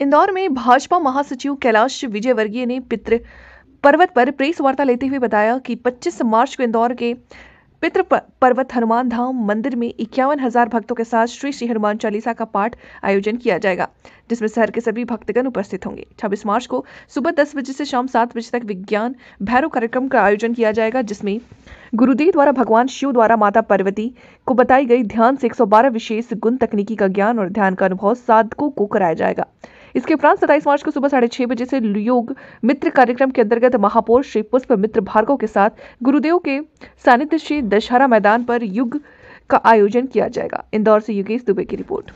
इंदौर में भाजपा महासचिव कैलाश विजयवर्गीय ने पितृ पर्वत पर प्रेस वार्ता लेते हुए बताया कि 25 मार्च को इंदौर के पितृ पर्वत हनुमान धाम मंदिर में इक्यावन हजार भक्तों के साथ श्री श्री हनुमान चालीसा का पाठ आयोजन किया जाएगा जिसमें शहर के सभी भक्तगण उपस्थित होंगे 26 मार्च को सुबह दस बजे से शाम सात बजे तक विज्ञान भैरव कार्यक्रम का आयोजन किया जाएगा जिसमें गुरुदेव द्वारा भगवान शिव द्वारा माता पार्वती को बताई गई ध्यान से एक विशेष गुण तकनीकी का ज्ञान और ध्यान का अनुभव साधकों को कराया जाएगा इसके उपरांत सत्ताईस मार्च को सुबह साढ़े छह बजे से योग मित्र कार्यक्रम के अंतर्गत महापौर श्री पुष्प मित्र भार्गव के साथ गुरुदेव के सानिध्य श्री दशहरा मैदान पर युग का आयोजन किया जाएगा इंदौर से योगेश दुबे की रिपोर्ट